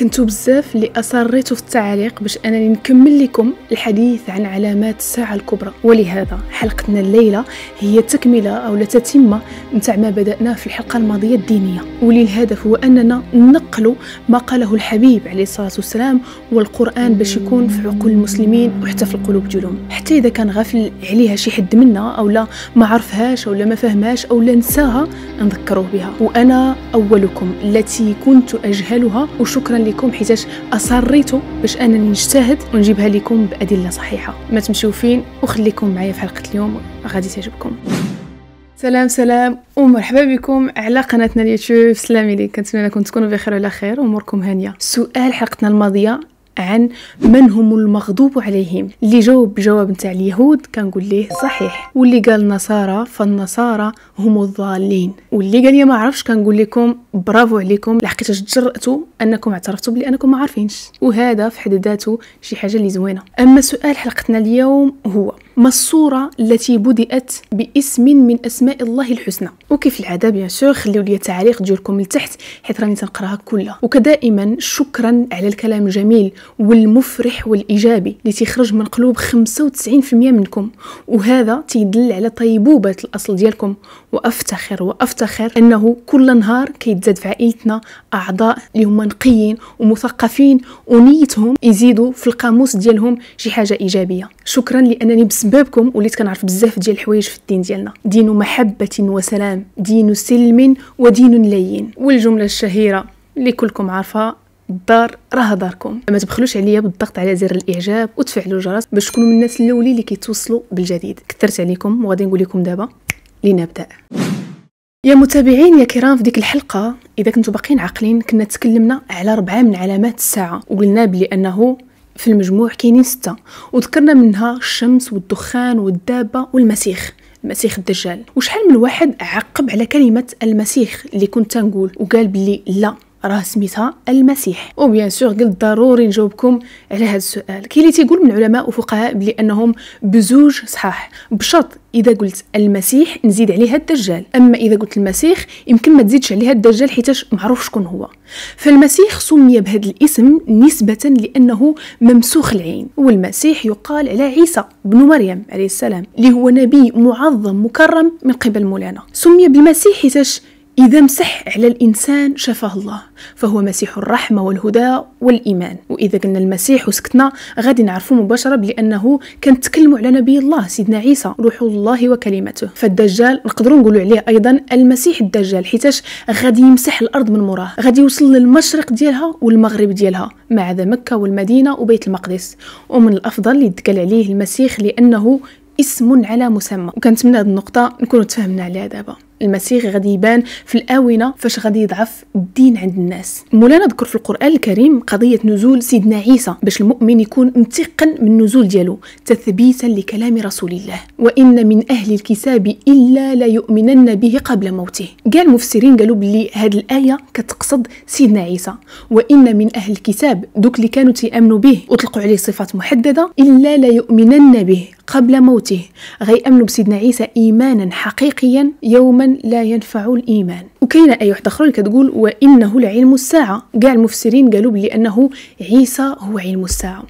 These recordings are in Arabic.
كنتو بزاف اللي أصريتو في التعليق باش انني نكمل لكم الحديث عن علامات الساعه الكبرى ولهذا حلقتنا الليله هي تكمله او لا تتمه نتاع ما بداناه في الحلقه الماضيه الدينيه واللي الهدف هو اننا ننقلوا ما قاله الحبيب عليه الصلاه والسلام والقران باش يكون في عقول المسلمين وحتى في القلوب ديالهم حتى اذا كان غافل عليها شي حد منا او لا ما عرفهاش او لا ما فهمهاش او لا نساها نذكروه بها وانا اولكم التي كنت اجهلها وشكرا لكم حيت اصريتوا باش انني نجتهد ونجيبها لكم بادله صحيحه ما تمشيو فين وخليكم معايا في حلقه اليوم غادي تعجبكم سلام سلام ومرحبا بكم على قناتنا اليوتيوب سلام عليكم كنتمنى انكم تكونوا بخير وعلى خير واموركم هانيه سؤال حلقتنا الماضيه عن من هم المغضوب عليهم اللي جاوب بجواب نتاع اليهود كنقول ليه صحيح واللي قال نصارى فالنصارى هم الضالين واللي قال يا ما عرفش كنقول لكم برافو عليكم لحقيتاش تجرأتوا انكم اعترفتوا بلي انكم ما عارفينش وهذا في حد ذاته شي حاجه اللي زوينه اما سؤال حلقتنا اليوم هو ما الصورة التي بدأت باسم من أسماء الله الحسنى وكيف العادة بيان سور خليو لي تعليق ديالكم لتحت حيت راني تنقراها كلها وكدائما شكرا على الكلام الجميل والمفرح والإيجابي اللي تيخرج من قلوب 95% منكم وهذا تيدل على طيبوبة الأصل ديالكم وأفتخر وأفتخر أنه كل نهار كيتزاد في عائلتنا أعضاء اللي هما نقيين ومثقفين ونيتهم يزيدوا في القاموس ديالهم شي حاجة إيجابية شكرا لأنني بسم بسببكم وليت كنعرف بزاف ديال الحوايج في الدين ديالنا دين محبة وسلام دين سلم ودين لين والجملة الشهيرة اللي كلكم عارفها الدار راه داركم ما تبخلوش عليا بالضغط على زر الاعجاب وتفعلوا الجرس باش تكونوا من الناس الاولين اللي كيتوصلوا بالجديد كثرت عليكم وغادي نقول لكم دابا لنبدا يا متابعين يا كرام في ديك الحلقه اذا كنتوا باقيين عاقلين كنا تكلمنا على ربعه من علامات الساعه وقلنا بلي انه في المجموع كاينين ستة وذكرنا منها الشمس والدخان والدابة والمسيخ المسيخ الدجال وشحال من واحد عقب على كلمة المسيخ اللي كنت تنقول وقال بلي لا راه سميتها المسيح وبيان سور قلت ضروري نجاوبكم على هذا السؤال كاين اللي تيقول من العلماء وفقهاء بلي انهم بزوج صحاح بشرط اذا قلت المسيح نزيد عليها الدجال اما اذا قلت المسيح يمكن ما تزيدش عليها الدجال حيتاش معروف شكون هو فالمسيح سمي بهذا الاسم نسبه لانه ممسوخ العين والمسيح يقال على عيسى بن مريم عليه السلام اللي هو نبي معظم مكرم من قبل مولانا سمي بالمسيح حيتاش إذا مسح على الإنسان شفاه الله فهو مسيح الرحمة والهدى والإيمان وإذا قلنا المسيح وسكتنا غادي نعرفه مباشرة بأنه كان تكلم على نبي الله سيدنا عيسى روح الله وكلمته فالدجال نقدر نقول عليه أيضا المسيح الدجال حيتاش غادي يمسح الأرض من مراه غادي يوصل للمشرق ديالها والمغرب ديالها ما عدا مكة والمدينة وبيت المقدس ومن الأفضل يتكل عليه المسيح لأنه اسم على مسمى وكنتمنى هذه النقطة نكون تفهمنا عليها دابا المسيح غادي يبان في الاونه فاش غادي يضعف الدين عند الناس مولانا ذكر في القران الكريم قضيه نزول سيدنا عيسى باش المؤمن يكون متقن من النزول ديالو تثبيتا لكلام رسول الله وان من اهل الكتاب الا لا يؤمنن به قبل موته قال المفسرين قالوا بلي هاد الايه كتقصد سيدنا عيسى وان من اهل الكتاب دوك اللي كانوا تيامنوا به وطلقوا عليه صفات محدده الا لا يؤمنن به قبل موته غيامنوا بسيدنا عيسى ايمانا حقيقيا يوما الإيمان لا ينفع الإيمان وكاينة أي وحدة أخرى كتقول وإنه لعلم الساعة كاع المفسرين قالوا بلي أنه عيسى هو علم الساعة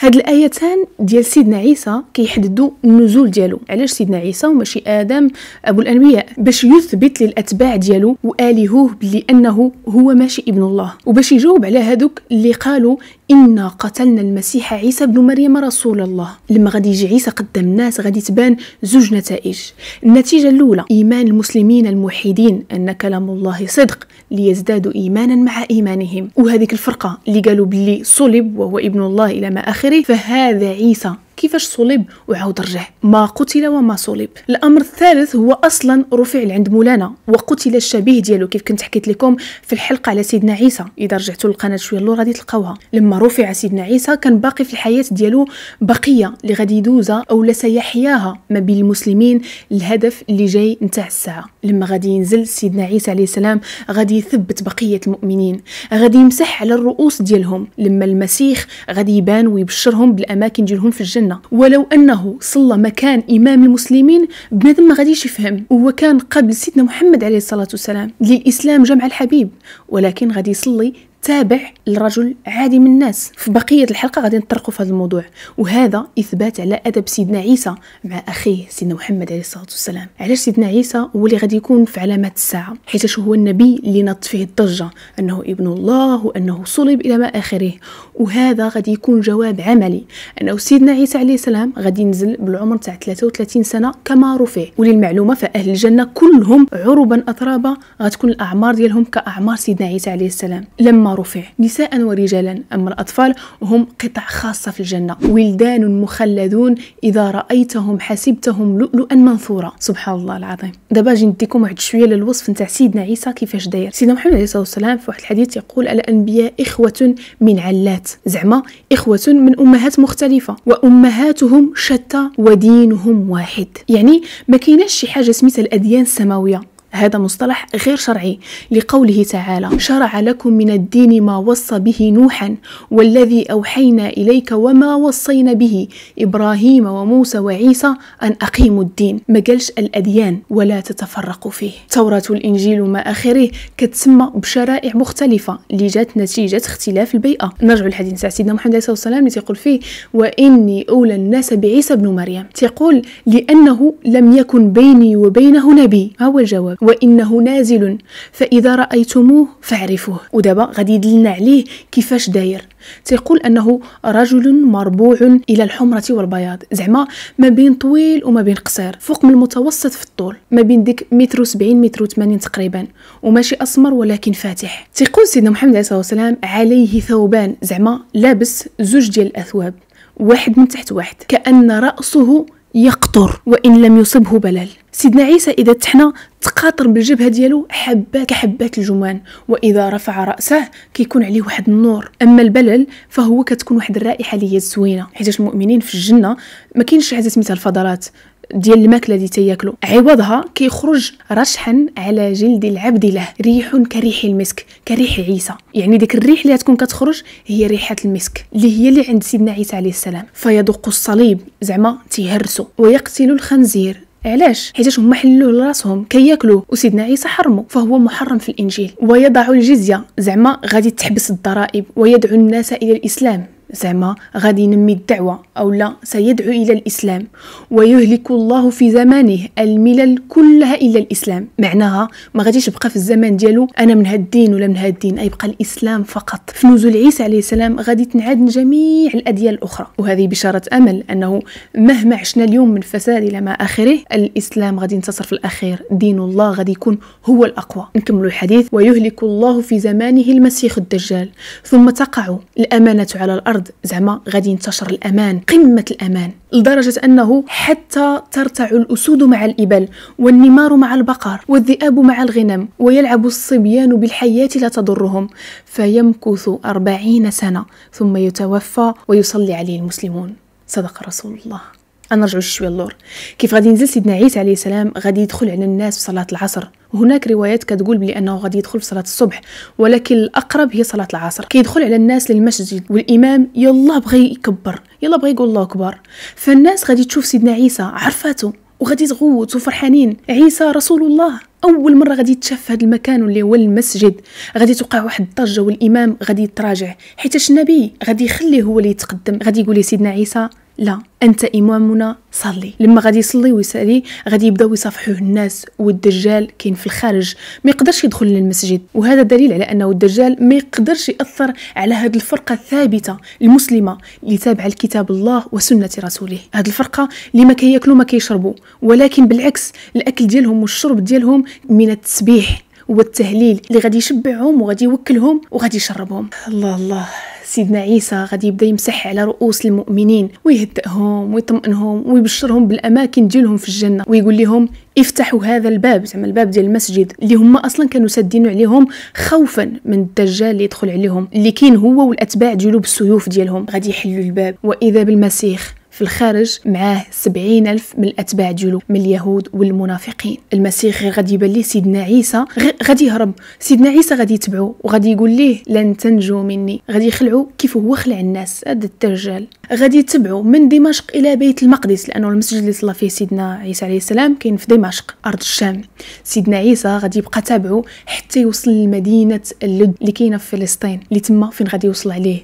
هاد الايتان ديال سيدنا عيسى كيحددوا النزول ديالو علاش سيدنا عيسى وماشي ادم ابو الانبياء باش يثبت للاتباع ديالو والهوه بلي انه هو ماشي ابن الله وباش يجاوب على هادوك اللي قالوا إنا قتلنا المسيح عيسى بن مريم رسول الله لما غادي يجي عيسى قدام الناس غادي تبان زوج نتائج النتيجة الأولى إيمان المسلمين الموحدين أن كلام الله صدق ليزدادوا إيمانا مع إيمانهم وهذيك الفرقة اللي قالوا بلي صلب وهو ابن الله إلى ما آخره فهذا عيسى كيفاش صلب وعاود رجع ما قتل وما صلب الامر الثالث هو اصلا رفع لعند مولانا وقتل الشبيه ديالو كيف كنت حكيت لكم في الحلقه على سيدنا عيسى اذا رجعتوا للقناه شويه اللور غادي تلقاوها لما رفع سيدنا عيسى كان باقي في الحياه ديالو بقيه اللي غادي يدوزها او سيحياها ما بين المسلمين الهدف اللي جاي نتاع الساعه لما غادي ينزل سيدنا عيسى عليه السلام غادي يثبت بقيه المؤمنين غادي يمسح على الرؤوس ديالهم لما المسيح غادي يبان ويبشرهم بالاماكن ديالهم في الجنه الجنه ولو انه صلى مكان امام المسلمين بنادم ما غاديش يفهم هو كان قبل سيدنا محمد عليه الصلاه والسلام للاسلام جمع الحبيب ولكن غادي يصلي تابع لرجل عادي من الناس في بقيه الحلقه غادي نطرقوا في هذا الموضوع وهذا اثبات على ادب سيدنا عيسى مع اخيه سيدنا محمد عليه الصلاه والسلام علاش سيدنا عيسى هو اللي غادي يكون في علامات الساعه حيث هو النبي اللي نط فيه الضجه انه ابن الله وانه صلب الى ما اخره وهذا غادي يكون جواب عملي انه سيدنا عيسى عليه السلام غادي ينزل بالعمر تاع 33 سنه كما رفع وللمعلومه فاهل الجنه كلهم عربا اترابا غتكون الاعمار ديالهم كاعمار سيدنا عيسى عليه السلام لما رفع نساء ورجالا أما الأطفال هم قطع خاصة في الجنة ولدان مخلدون إذا رأيتهم حسبتهم لؤلؤا منثورا سبحان الله العظيم دابا جي نديكم واحد شويه للوصف نتاع سيدنا عيسى كيفاش داير سيدنا محمد عليه الصلاه والسلام في واحد الحديث يقول الانبياء اخوه من علات زعما اخوه من امهات مختلفه وامهاتهم شتى ودينهم واحد يعني ما كايناش شي حاجه سميتها الاديان السماويه هذا مصطلح غير شرعي لقوله تعالى شرع لكم من الدين ما وصى به نوحا والذي أوحينا إليك وما وصينا به إبراهيم وموسى وعيسى أن أقيموا الدين ما قالش الأديان ولا تتفرقوا فيه توراة الإنجيل وما آخره كتسمى بشرائع مختلفة اللي جات نتيجة اختلاف البيئة نرجع للحديث تاع سيدنا محمد عليه الصلاة والسلام اللي تيقول فيه وإني أولى الناس بعيسى بن مريم تيقول لأنه لم يكن بيني وبينه نبي ما هو الجواب وانه نازل فاذا رايتموه فاعرفوه ودابا غادي يدلنا عليه كيفاش داير تيقول انه رجل مربوع الى الحمره والبياض زعما ما بين طويل وما بين قصير فوق من المتوسط في الطول ما بين ديك متر و70 متر و80 تقريبا وماشي اسمر ولكن فاتح تيقول سيدنا محمد عليه الصلاه والسلام عليه ثوبان زعما لابس زوج ديال الاثواب واحد من تحت واحد كأن رأسه يقطر وان لم يصبه بلل سيدنا عيسى اذا تحنا تقاطر بالجبهه ديالو حبات كحبات الجمان واذا رفع راسه كيكون عليه واحد النور اما البلل فهو كتكون واحد الرائحه اللي هي زوينه حيت المؤمنين في الجنه ما كاينش حاجه سميتها الفضلات ديال الماكله اللي تياكلو عوضها كيخرج رشحا على جلد العبد له ريح كريح المسك كريح عيسى يعني ديك الريح اللي تكون كتخرج هي ريحه المسك اللي هي اللي عند سيدنا عيسى عليه السلام فيدق الصليب زعما تيهرسو ويقتل الخنزير علاش حيت هما حلوه لراسهم كياكلوه وسيدنا عيسى حرمه فهو محرم في الانجيل ويضع الجزيه زعما غادي تحبس الضرائب ويدعو الناس الى الاسلام زعما غادي ينمي الدعوة أو لا سيدعو إلى الإسلام ويهلك الله في زمانه الملل كلها إلا الإسلام معناها ما غاديش يبقى في الزمان ديالو أنا من هاد الدين ولا من هاد الدين يبقى الإسلام فقط في نزول عيسى عليه السلام غادي تنعاد جميع الأديان الأخرى وهذه بشارة أمل أنه مهما عشنا اليوم من فساد إلى ما آخره الإسلام غادي ينتصر في الأخير دين الله غادي يكون هو الأقوى نكمل الحديث ويهلك الله في زمانه المسيح الدجال ثم تقع الأمانة على الأرض الارض زعما غادي ينتشر الامان قمه الامان لدرجه انه حتى ترتع الاسود مع الابل والنمار مع البقر والذئاب مع الغنم ويلعب الصبيان بالحياه لا تضرهم فيمكث أربعين سنه ثم يتوفى ويصلي عليه المسلمون صدق رسول الله نرجعوا شويه للور كيف غادي ينزل سيدنا عيسى عليه السلام غادي يدخل على الناس في صلاه العصر وهناك روايات كتقول بلي انه غادي يدخل في صلاه الصبح ولكن الاقرب هي صلاه العصر كيدخل على الناس للمسجد والامام يلا بغى يكبر يلا بغى يقول الله اكبر فالناس غادي تشوف سيدنا عيسى عرفاته وغادي تغوت وفرحانين عيسى رسول الله اول مره غادي يتشاف في هذا المكان اللي هو المسجد غادي توقع واحد الضجه والامام غادي يتراجع حيت النبي غادي يخليه هو اللي يتقدم غادي يقول سيدنا عيسى لا انت امامنا صلي لما غادي يصلي ويسالي غادي يبداو يصافحوه الناس والدجال كاين في الخارج ما يقدرش يدخل للمسجد وهذا دليل على انه الدجال ما يقدرش ياثر على هذه الفرقه الثابته المسلمه اللي تابعه لكتاب الله وسنه رسوله هذه الفرقه اللي ما كياكلوا ما كيشربوا ولكن بالعكس الاكل ديالهم والشرب ديالهم من التسبيح والتهليل اللي غادي يشبعهم وغادي يوكلهم وغادي يشربهم الله الله سيدنا عيسى غادي يبدا يمسح على رؤوس المؤمنين ويهدئهم ويطمئنهم ويبشرهم بالاماكن ديالهم في الجنه ويقول لهم افتحوا هذا الباب زعما الباب ديال المسجد اللي هما اصلا كانوا سادين عليهم خوفا من الدجال اللي يدخل عليهم اللي كاين هو والاتباع ديالو بالسيوف ديالهم غادي يحلوا الباب واذا بالمسيخ في الخارج معاه سبعين ألف من الأتباع ديالو من اليهود والمنافقين المسيح غير غادي يبان ليه سيدنا عيسى غادي يهرب سيدنا عيسى غادي يتبعو وغادي يقول ليه لن تنجو مني غادي يخلعو كيف هو خلع الناس هاد الدجال غادي يتبعو من دمشق إلى بيت المقدس لأنه المسجد اللي صلى فيه سيدنا عيسى عليه السلام كاين في دمشق أرض الشام سيدنا عيسى غادي يبقى تابعو حتى يوصل لمدينة اللد اللي كاينة في فلسطين اللي تما فين غادي يوصل عليه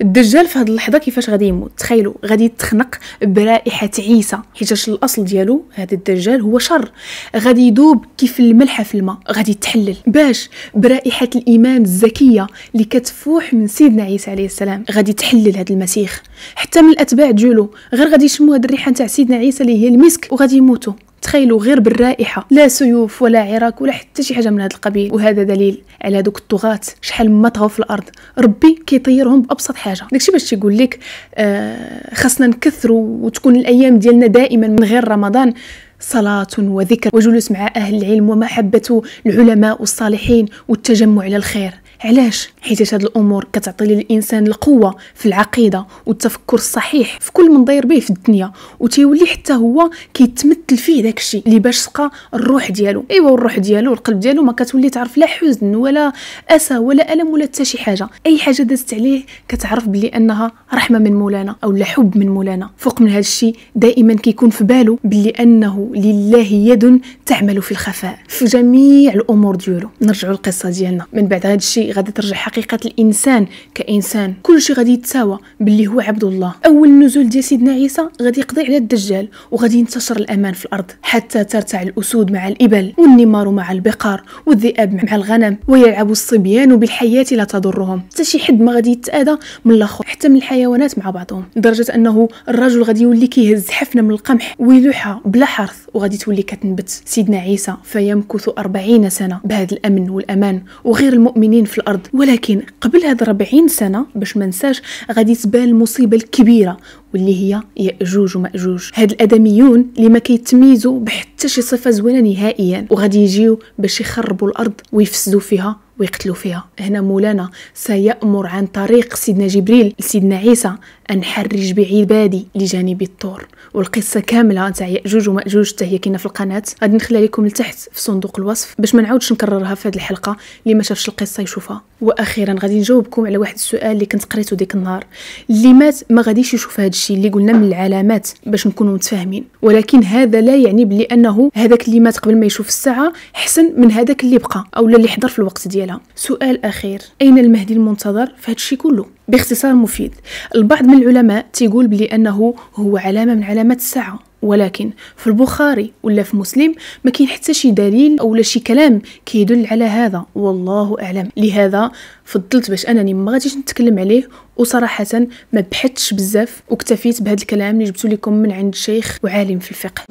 الدجال في هاد اللحظة كيفاش غادي يموت تخيلوا غادي يتخنق برائحه عيسى حيتاش الاصل ديالو هذا الدجال هو شر غادي يدوب كيف الملحه في الماء غادي يتحلل باش برائحه الايمان الزكيه اللي كتفوح من سيدنا عيسى عليه السلام غادي تحلل هذا المسيخ حتى من الاتباع ديالو غير غادي يشموا هذه الريحه تاع سيدنا عيسى اللي هي المسك وغادي يموتوا تخيلوا غير بالرائحه لا سيوف ولا عراك ولا حتى شي حاجه من هذا القبيل وهذا دليل على دوك الطغاة شحال ما طغوا في الارض ربي كيطيرهم بابسط حاجه داكشي باش تيقول لك آه خاصنا نكثروا وتكون الايام ديالنا دائما من غير رمضان صلاة وذكر وجلوس مع أهل العلم ومحبة العلماء والصالحين والتجمع على الخير علاش حيت هاد الامور كتعطي للانسان القوه في العقيده والتفكر الصحيح في كل من داير به في الدنيا وتيولي حتى هو كيتمثل فيه داكشي اللي باش سقى الروح ديالو ايوا الروح ديالو والقلب ديالو ما كتولي تعرف لا حزن ولا اسى ولا الم ولا حتى شي حاجه اي حاجه دازت عليه كتعرف بلي انها رحمه من مولانا او حب من مولانا فوق من هذا الشيء دائما كيكون في بالو بلي انه لله يد تعمل في الخفاء في جميع الامور ديالو نرجعوا للقصه ديالنا من بعد هذا الشيء غادي ترجع حقيقه الانسان كانسان كل شيء غادي يتساوى باللي هو عبد الله اول نزول ديال سيدنا عيسى غادي يقضي على الدجال وغادي ينتشر الامان في الارض حتى ترتع الاسود مع الابل والنمار مع البقار والذئاب مع الغنم ويلعب الصبيان بالحياه لا تضرهم حتى شي حد ما غادي يتاذى من الاخر حتى من الحيوانات مع بعضهم لدرجه انه الرجل غادي يولي كيهز حفنه من القمح ويلوحها بلا حرث وغادي تولي كتنبت سيدنا عيسى فيمكث أربعين سنه بهذا الامن والامان وغير المؤمنين في الارض ولكن قبل هاد 40 سنه باش ما نساش غادي تبان المصيبه الكبيره واللي هي ياجوج وماجوج هاد الادميون اللي ما كيتميزوا بحتى شي صفه زوينه نهائيا وغادي يجيو باش يخربوا الارض ويفسدوا فيها ويقتلوا فيها هنا مولانا سيأمر عن طريق سيدنا جبريل لسيدنا عيسى أن حرج بعبادي لجانب الطور والقصة كاملة تاع يأجوج ومأجوج حتى هي كاينة في القناة غادي نخليها لكم لتحت في صندوق الوصف باش ما نعاودش نكررها في هذه الحلقة اللي ما شافش القصة يشوفها وأخيرا غادي نجاوبكم على واحد السؤال اللي كنت قريته ديك النهار اللي مات ما غاديش يشوف هذا الشيء اللي قلنا من العلامات باش نكونوا متفاهمين ولكن هذا لا يعني بلي أنه هذاك اللي مات قبل ما يشوف الساعة حسن من هذاك اللي بقى أو اللي حضر في الوقت ديالو ديالها سؤال اخير اين المهدي المنتظر في الشيء كله باختصار مفيد البعض من العلماء تيقول بلي انه هو علامه من علامات الساعه ولكن في البخاري ولا في مسلم ما كاين حتى شي دليل او لا شي كلام كيدل على هذا والله اعلم لهذا فضلت باش انني ما غاديش نتكلم عليه وصراحه ما بحثتش بزاف واكتفيت بهذا الكلام اللي جبتو لكم من عند شيخ وعالم في الفقه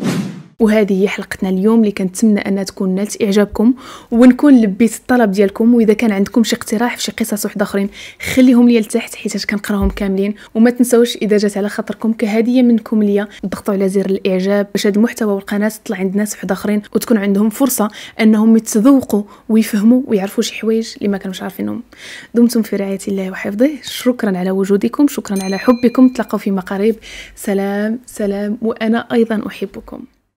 وهذه هي حلقتنا اليوم اللي كنتمنى انها تكون نالت اعجابكم ونكون لبيت الطلب ديالكم واذا كان عندكم شي اقتراح في شي قصص وحده اخرين خليهم لي لتحت حيت كنقراهم كاملين وما تنساوش اذا جات على خاطركم كهديه منكم ليا ضغطوا على زر الاعجاب باش هذا المحتوى والقناه تطلع عند ناس وحده اخرين وتكون عندهم فرصه انهم يتذوقوا ويفهموا ويعرفوا شي حوايج اللي ما كانوش عارفينهم دمتم في رعايه الله وحفظه شكرا على وجودكم شكرا على حبكم تلقوا فيما قريب سلام سلام وانا ايضا احبكم